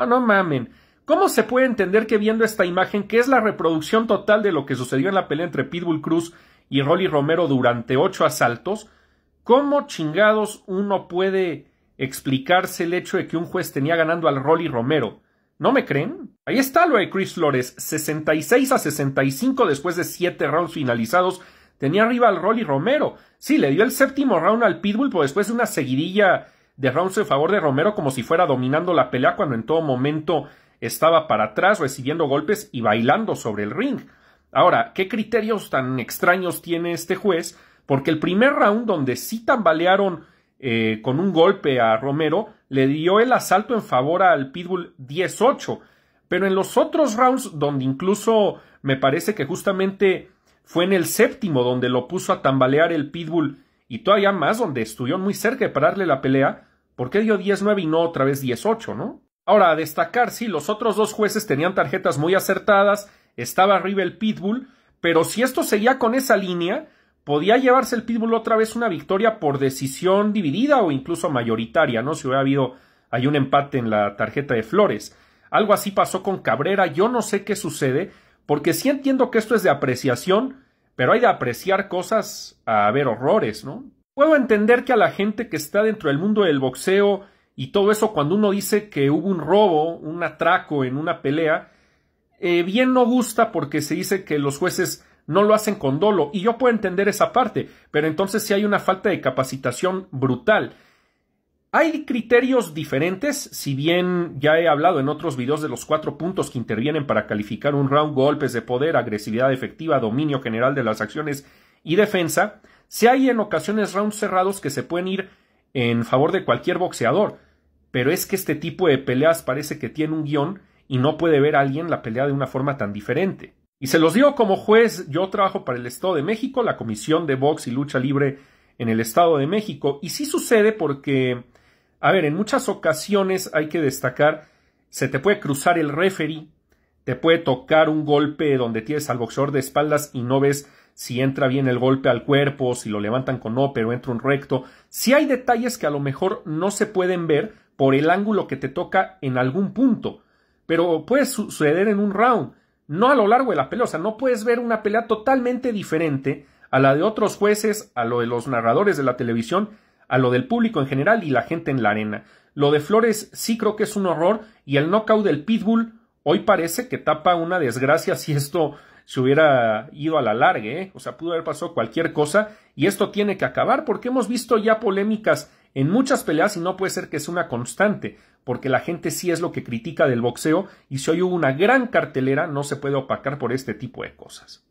Ah, no mamen. ¿Cómo se puede entender que viendo esta imagen, que es la reproducción total de lo que sucedió en la pelea entre Pitbull Cruz y Rolly Romero durante ocho asaltos, cómo chingados uno puede explicarse el hecho de que un juez tenía ganando al Rolly Romero? ¿No me creen? Ahí está lo de Chris Flores, 66 a 65 después de siete rounds finalizados, tenía arriba al Rolly Romero. Sí, le dio el séptimo round al Pitbull, pero después de una seguidilla de Rounds en favor de Romero como si fuera dominando la pelea cuando en todo momento estaba para atrás recibiendo golpes y bailando sobre el ring. Ahora, ¿qué criterios tan extraños tiene este juez? Porque el primer round donde sí tambalearon eh, con un golpe a Romero, le dio el asalto en favor al Pitbull 18. Pero en los otros rounds, donde incluso me parece que justamente fue en el séptimo donde lo puso a tambalear el Pitbull y todavía más donde estuvieron muy cerca de pararle la pelea, ¿Por qué dio 19 y no otra vez 18, no? Ahora, a destacar, sí, los otros dos jueces tenían tarjetas muy acertadas, estaba arriba el Pitbull, pero si esto seguía con esa línea, podía llevarse el Pitbull otra vez una victoria por decisión dividida o incluso mayoritaria, ¿no? Si hubiera habido hay un empate en la tarjeta de Flores. Algo así pasó con Cabrera, yo no sé qué sucede, porque sí entiendo que esto es de apreciación, pero hay de apreciar cosas a ver horrores, ¿no? Puedo entender que a la gente que está dentro del mundo del boxeo y todo eso, cuando uno dice que hubo un robo, un atraco en una pelea, eh, bien no gusta porque se dice que los jueces no lo hacen con dolo, y yo puedo entender esa parte, pero entonces sí hay una falta de capacitación brutal. Hay criterios diferentes, si bien ya he hablado en otros videos de los cuatro puntos que intervienen para calificar un round, golpes de poder, agresividad efectiva, dominio general de las acciones y defensa, si hay en ocasiones rounds cerrados que se pueden ir en favor de cualquier boxeador, pero es que este tipo de peleas parece que tiene un guión y no puede ver a alguien la pelea de una forma tan diferente. Y se los digo como juez, yo trabajo para el Estado de México, la Comisión de Box y Lucha Libre en el Estado de México, y sí sucede porque, a ver, en muchas ocasiones hay que destacar, se te puede cruzar el referee, te puede tocar un golpe donde tienes al boxeador de espaldas y no ves si entra bien el golpe al cuerpo, si lo levantan con no, pero entra un recto. Si hay detalles que a lo mejor no se pueden ver por el ángulo que te toca en algún punto, pero puede suceder en un round, no a lo largo de la pelea, o sea, no puedes ver una pelea totalmente diferente a la de otros jueces, a lo de los narradores de la televisión, a lo del público en general y la gente en la arena. Lo de Flores sí creo que es un horror y el knockout del Pitbull Hoy parece que tapa una desgracia si esto se hubiera ido a la larga, ¿eh? o sea, pudo haber pasado cualquier cosa y esto tiene que acabar porque hemos visto ya polémicas en muchas peleas y no puede ser que sea una constante, porque la gente sí es lo que critica del boxeo y si hoy hubo una gran cartelera no se puede opacar por este tipo de cosas.